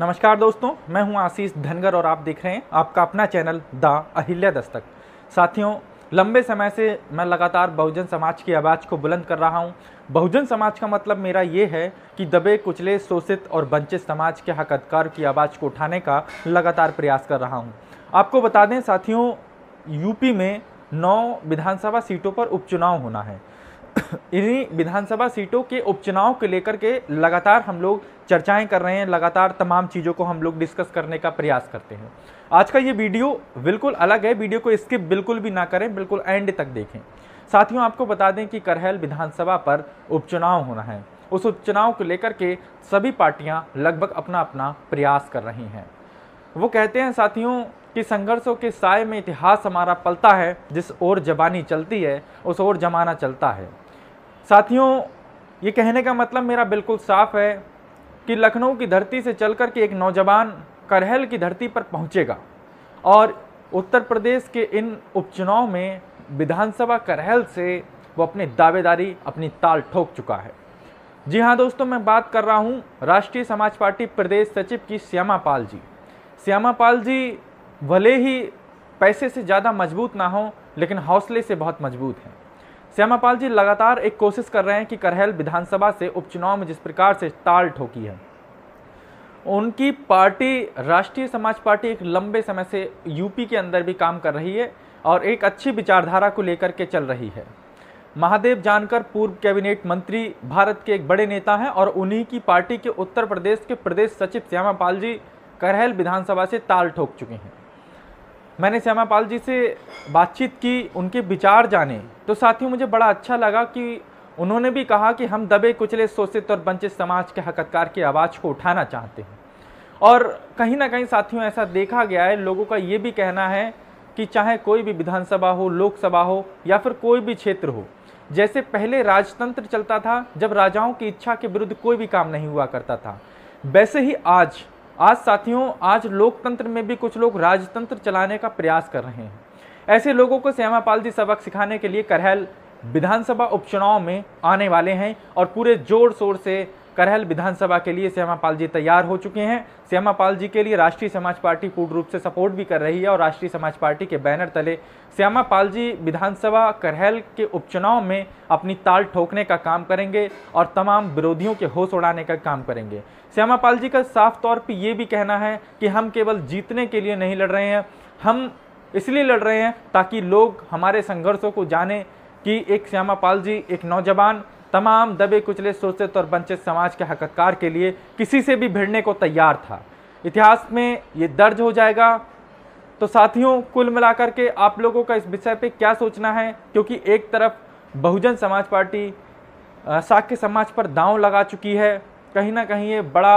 नमस्कार दोस्तों मैं हूं आशीष धनगर और आप देख रहे हैं आपका अपना चैनल द अहिल्या दस्तक साथियों लंबे समय से मैं लगातार बहुजन समाज की आवाज़ को बुलंद कर रहा हूं बहुजन समाज का मतलब मेरा ये है कि दबे कुचले शोषित और वंचित समाज के हक अधिकार की आवाज़ को उठाने का लगातार प्रयास कर रहा हूँ आपको बता दें साथियों यूपी में नौ विधानसभा सीटों पर उपचुनाव होना है इन्हीं विधानसभा सीटों के उपचुनाव को लेकर के लगातार हम लोग चर्चाएं कर रहे हैं लगातार तमाम चीज़ों को हम लोग डिस्कस करने का प्रयास करते हैं आज का ये वीडियो बिल्कुल अलग है वीडियो को स्किप बिल्कुल भी ना करें बिल्कुल एंड तक देखें साथियों आपको बता दें कि करहल विधानसभा पर उपचुनाव होना है उस उपचुनाव को लेकर के सभी पार्टियाँ लगभग अपना अपना प्रयास कर रही हैं वो कहते हैं साथियों कि संघर्षों के साय में इतिहास हमारा पलता है जिस ओर जबानी चलती है उस ओर जमाना चलता है साथियों ये कहने का मतलब मेरा बिल्कुल साफ है कि लखनऊ की धरती से चल कर के एक नौजवान करहल की धरती पर पहुंचेगा और उत्तर प्रदेश के इन उपचुनाव में विधानसभा करहल से वो अपनी दावेदारी अपनी ताल ठोक चुका है जी हाँ दोस्तों मैं बात कर रहा हूँ राष्ट्रीय समाज पार्टी प्रदेश सचिव की श्यामा पाल जी श्यामा पाल जी भले ही पैसे से ज़्यादा मजबूत ना हो लेकिन हौसले से बहुत मजबूत हैं श्यामापाल जी लगातार एक कोशिश कर रहे हैं कि करहल विधानसभा से उपचुनाव में जिस प्रकार से ताल ठोकी है उनकी पार्टी राष्ट्रीय समाज पार्टी एक लंबे समय से यूपी के अंदर भी काम कर रही है और एक अच्छी विचारधारा को लेकर के चल रही है महादेव जानकर पूर्व कैबिनेट मंत्री भारत के एक बड़े नेता हैं और उन्हीं की पार्टी के उत्तर प्रदेश के प्रदेश सचिव श्यामापाल जी करहल विधानसभा से ताल ठोक चुके हैं मैंने श्यामापाल जी से बातचीत की उनके विचार जाने तो साथियों मुझे बड़ा अच्छा लगा कि उन्होंने भी कहा कि हम दबे कुचले शोषित और वंचित समाज के हकतकार की आवाज़ को उठाना चाहते हैं और कहीं ना कहीं साथियों ऐसा देखा गया है लोगों का ये भी कहना है कि चाहे कोई भी विधानसभा हो लोकसभा हो या फिर कोई भी क्षेत्र हो जैसे पहले राजतंत्र चलता था जब राजाओं की इच्छा के विरुद्ध कोई भी काम नहीं हुआ करता था वैसे ही आज आज साथियों आज लोकतंत्र में भी कुछ लोग राजतंत्र चलाने का प्रयास कर रहे हैं ऐसे लोगों को श्यामापाल जी सबक सिखाने के लिए करहल विधानसभा उपचुनाव में आने वाले हैं और पूरे जोर शोर से करहल विधानसभा के लिए श्यामा पाल जी तैयार हो चुके हैं श्यामा पाल जी के लिए राष्ट्रीय समाज पार्टी पूर्ण रूप से सपोर्ट भी कर रही है और राष्ट्रीय समाज पार्टी के बैनर तले श्यामा पाल जी विधानसभा करहल के उपचुनाव में अपनी ताल ठोकने का काम करेंगे और तमाम विरोधियों के होश उड़ाने का काम करेंगे श्यामा पाल जी का साफ तौर पर ये भी कहना है कि हम केवल जीतने के लिए नहीं लड़ रहे हैं हम इसलिए लड़ रहे हैं ताकि लोग हमारे संघर्षों को जाने कि एक श्यामा पाल जी एक नौजवान तमाम दबे कुचले शोषित और वंचित समाज के हककार के लिए किसी से भी भिड़ने को तैयार था इतिहास में ये दर्ज हो जाएगा तो साथियों कुल मिलाकर के आप लोगों का इस विषय पे क्या सोचना है क्योंकि एक तरफ बहुजन समाज पार्टी साक्य समाज पर दांव लगा चुकी है कहीं ना कहीं ये बड़ा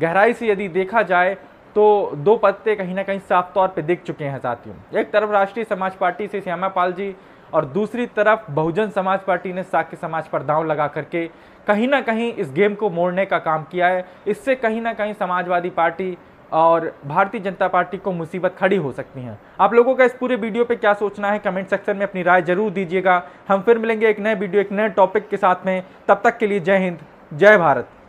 गहराई से यदि देखा जाए तो दो पत्ते कहीं ना कहीं साफ तौर पे दिख चुके हैं साथियों एक तरफ राष्ट्रीय समाज पार्टी से श्यामा पाल जी और दूसरी तरफ बहुजन समाज पार्टी ने साक्य समाज पर दांव लगा करके कहीं ना कहीं इस गेम को मोड़ने का काम किया है इससे कहीं ना कहीं समाजवादी पार्टी और भारतीय जनता पार्टी को मुसीबत खड़ी हो सकती है आप लोगों का इस पूरे वीडियो पे क्या सोचना है कमेंट सेक्शन में अपनी राय जरूर दीजिएगा हम फिर मिलेंगे एक नए वीडियो एक नए टॉपिक के साथ में तब तक के लिए जय हिंद जय भारत